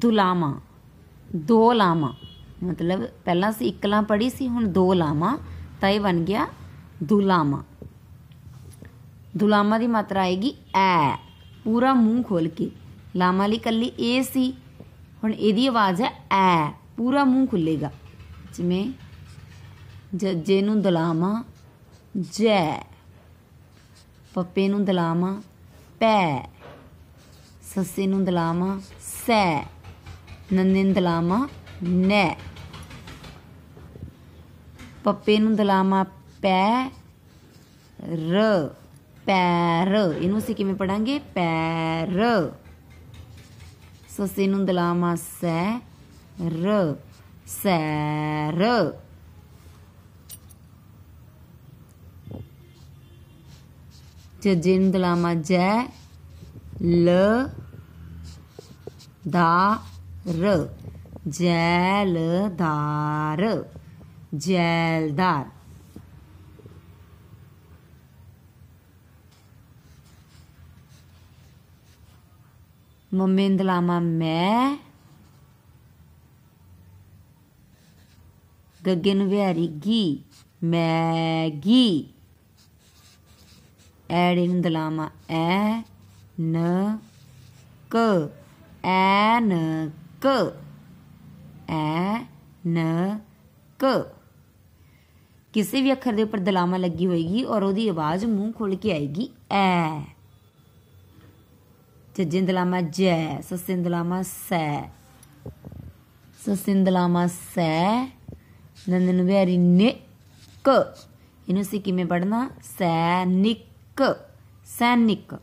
ਦੁਲਾਮਾ ਦੋ ਲਾਮਾ ਮਤਲਬ ਪਹਿਲਾਂ ਸੀ ਇੱਕ ਪੜੀ ਸੀ ਹੁਣ ਦੋ ਲਾਮਾ ਤਾਂ ਇਹ ਬਣ ਗਿਆ ਦੁਲਾਮਾ ਦੁਲਾਮਾ ਦੀ ਮਾਤਰਾ ਆਏਗੀ ਐ ਪੂਰਾ ਮੂੰਹ ਖੋਲ ਕੇ ਲਾਮਾ ਲਈ ਕੱਲੀ ਏ ਸੀ ਹੁਣ ਇਹਦੀ ਆਵਾਜ਼ ਹੈ ਐ ਪੂਰਾ ਮੂੰਹ ਖੁੱਲੇਗਾ ਜਿਵੇਂ ਜੱਜੇ ਨੂੰ ਦੁਲਾਮਾ ਜੈ ਪੱਪੇ ਨੂੰ ਦੁਲਾਮਾ ਪੈ ਸੱਸੇ ਨੂੰ ਦੁਲਾਮਾ ਸੈ ਨੰਨੇ ਨੈ ਪੱਪੇ ਨੂੰ ਦਲਾਮਾ ਪੈ ਰ ਪੈਰ ਇਹਨੂੰ ਅਸੀਂ ਕਿਵੇਂ ਪੜਾਂਗੇ ਪੈਰ ਸੋ ਨੂੰ ਦਲਾਮਾ ਸੈ ਰ ਸੈਰ ਜਜੇ ਨੂੰ ਦਲਾਮਾ ਜੈ ਲ ਦਾ ਰ ਜੈਲਦਾਰ ਜੈਲਦਾਰ ਮਮਿੰਦਲਾਮਾ ਮੈਂ ਗੱਗੇ ਨੂੰ ਵਿਹਾਰੀ ਗੀ ਮੈਗੀ ਐੜੇ ਦਲਾਮਾ ਐ ਨ ਕ ਐਨ ਕ ਐ ਨ ਕ ਕਿਸੇ ਵੀ ਅੱਖਰ ਦੇ ਉੱਪਰ ਦਲਾਮਾ ਲੱਗੀ ਹੋਏਗੀ ਔਰ ਉਹਦੀ ਆਵਾਜ਼ ਮੂੰਹ ਖੁੱਲ ਕੇ ਆਏਗੀ ਐ ਜੱਜਿੰਦ ਦਲਾਮਾ ਜੈ ਸਸਿੰਦ ਦਲਾਮਾ ਸੈ ਸਸਿੰਦ ਦਲਾਮਾ ਸੈ ਨੰਦਨ ਬਿਹਾਰੀ ਨੇ ਕ ਇਹਨੂੰ ਸੀ ਕਿਵੇਂ ਪੜਨਾ ਸੈਨਿਕ ਸੈਨਿਕ